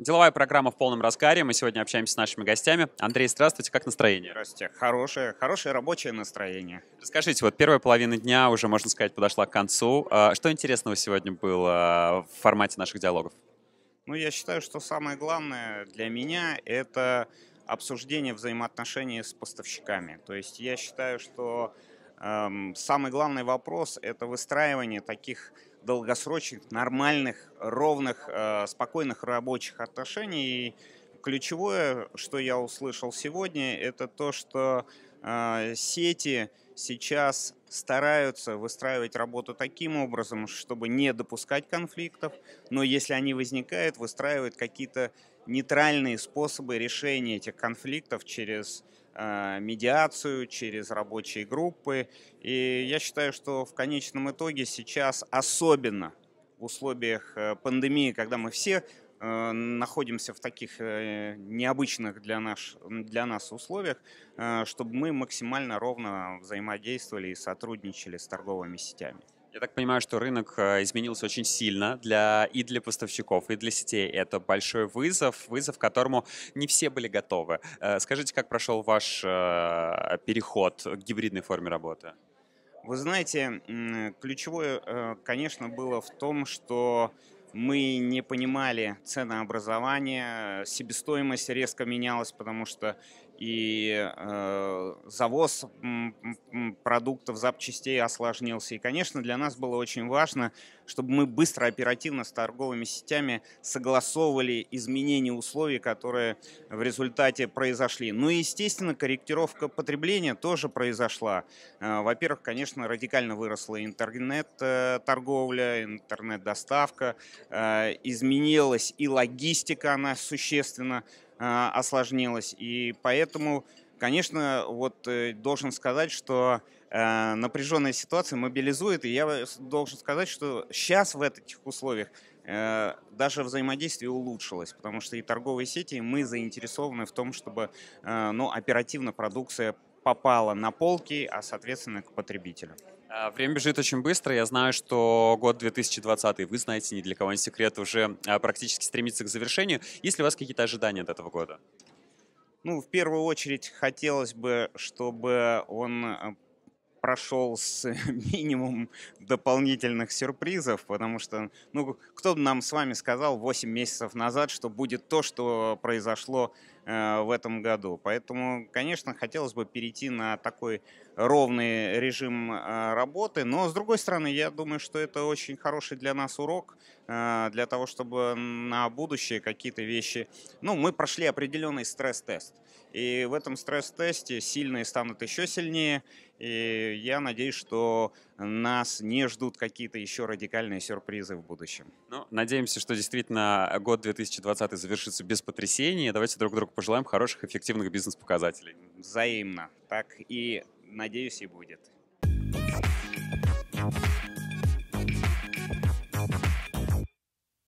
Деловая программа в полном разгаре. Мы сегодня общаемся с нашими гостями. Андрей, здравствуйте. Как настроение? Здравствуйте. Хорошее, хорошее рабочее настроение. Расскажите, вот первая половина дня уже, можно сказать, подошла к концу. А, что интересного сегодня было а, в формате наших диалогов? Ну, я считаю, что самое главное для меня — это обсуждение взаимоотношений с поставщиками. То есть я считаю, что эм, самый главный вопрос — это выстраивание таких долгосрочных, нормальных, ровных, э, спокойных рабочих отношений. И ключевое, что я услышал сегодня, это то, что э, сети сейчас стараются выстраивать работу таким образом, чтобы не допускать конфликтов, но если они возникают, выстраивают какие-то нейтральные способы решения этих конфликтов через а, медиацию, через рабочие группы. И я считаю, что в конечном итоге сейчас особенно в условиях э, пандемии, когда мы все э, находимся в таких э, необычных для, наш, для нас условиях, чтобы мы максимально ровно взаимодействовали и сотрудничали с торговыми сетями. Я так понимаю, что рынок э, изменился очень сильно для, и для поставщиков, и для сетей. Это большой вызов, вызов, к которому не все были готовы. Э, скажите, как прошел ваш э, переход к гибридной форме работы? Вы знаете, ключевое, конечно, было в том, что мы не понимали ценообразование, себестоимость резко менялась, потому что и э, завоз продуктов, запчастей осложнился. И, конечно, для нас было очень важно, чтобы мы быстро, оперативно с торговыми сетями согласовывали изменения условий, которые в результате произошли. Ну и, естественно, корректировка потребления тоже произошла. Э, во-первых, конечно, радикально выросла интернет-торговля, э, интернет-доставка, Э, изменилась и логистика, она существенно э, осложнилась. И поэтому, конечно, вот э, должен сказать, что напряженная ситуация мобилизует. И я должен сказать, что сейчас в этих условиях даже взаимодействие улучшилось, потому что и торговые сети, и мы заинтересованы в том, чтобы ну, оперативно продукция попала на полки, а соответственно к потребителю. А, время бежит очень быстро. Я знаю, что год 2020, вы знаете, ни для кого не секрет, уже а, практически стремится к завершению. Есть ли у вас какие-то ожидания от этого года? Ну, в первую очередь, хотелось бы, чтобы он а, прошел с минимум дополнительных сюрпризов, потому что, ну, кто бы нам с вами сказал 8 месяцев назад, что будет то, что произошло Э, в этом году. Поэтому, конечно, хотелось бы перейти на такой ровный режим э, работы. Но, с другой стороны, я думаю, что это очень хороший для нас урок, э, для того, чтобы на будущее какие-то вещи... Ну, мы прошли определенный стресс-тест. И в этом стресс-тесте сильные станут еще сильнее. И я надеюсь, что нас не ждут какие-то еще радикальные сюрпризы в будущем. Ну, надеемся, что действительно э, год 2020 завершится без потрясений. Давайте друг другу пожелаем хороших, эффективных бизнес-показателей. Взаимно. Так и, надеюсь, и будет.